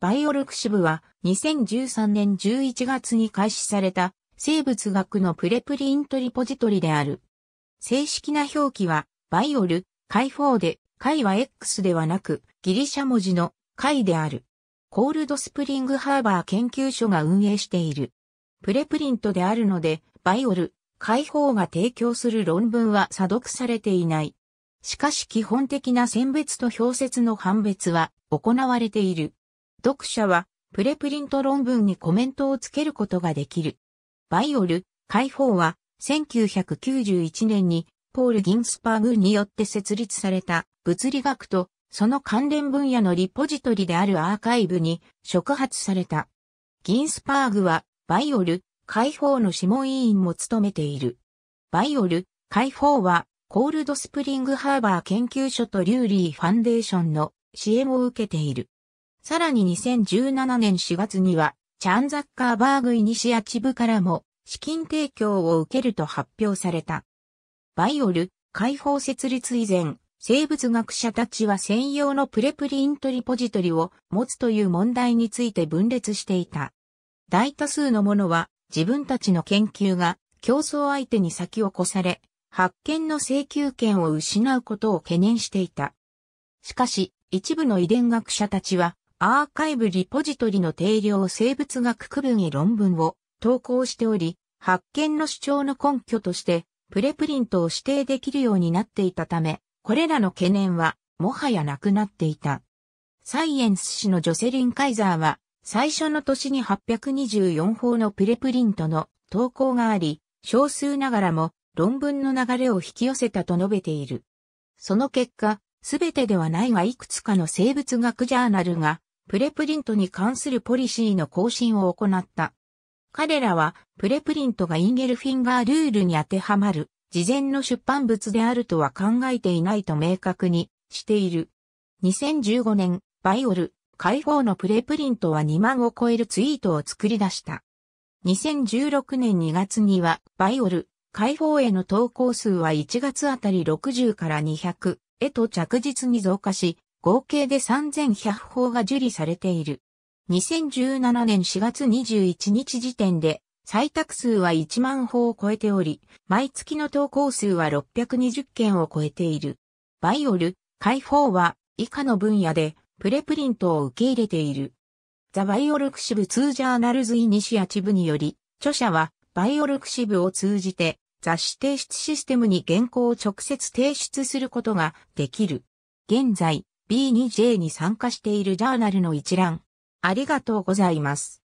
バイオルク支部は2013年11月に開始された生物学のプレプリントリポジトリである。正式な表記はバイオル、解放で、解は X ではなくギリシャ文字の解である。コールドスプリングハーバー研究所が運営している。プレプリントであるので、バイオル、解放が提供する論文は査読されていない。しかし基本的な選別と表説の判別は行われている。読者はプレプリント論文にコメントをつけることができる。バイオル、解放は1991年にポール・ギンスパーグによって設立された物理学とその関連分野のリポジトリであるアーカイブに触発された。ギンスパーグはバイオル、解放の諮問委員も務めている。バイオル、解放はコールドスプリングハーバー研究所とリューリーファンデーションの支援を受けている。さらに2017年4月には、チャンザッカーバーグイニシアチブからも資金提供を受けると発表された。バイオル、解放設立以前、生物学者たちは専用のプレプリントリポジトリを持つという問題について分裂していた。大多数のものは自分たちの研究が競争相手に先を越され、発見の請求権を失うことを懸念していた。しかし、一部の遺伝学者たちはアーカイブリポジトリの定量生物学区分へ論文を投稿しており、発見の主張の根拠として、プレプリントを指定できるようになっていたため、これらの懸念は、もはやなくなっていた。サイエンス誌のジョセリン・カイザーは、最初の年に824法のプレプリントの投稿があり、少数ながらも論文の流れを引き寄せたと述べている。その結果、すべてではないがいくつかの生物学ジャーナルがプレプリントに関するポリシーの更新を行った。彼らは、プレプリントがインゲルフィンガールールに当てはまる、事前の出版物であるとは考えていないと明確にしている。2015年、バイオル、解放のプレプリントは2万を超えるツイートを作り出した。2016年2月には、バイオル、解放への投稿数は1月あたり60から200へと着実に増加し、合計で3100法が受理されている。2017年4月21日時点で、採択数は1万法を超えており、毎月の投稿数は620件を超えている。バイオル、解放は以下の分野でプレプリントを受け入れている。ザ・バイオルクシブ・ツー・ジャーナルズ・イニシアチブにより、著者はバイオルクシブを通じて雑誌提出システムに原稿を直接提出することができる。現在、B2J に参加しているジャーナルの一覧。ありがとうございます。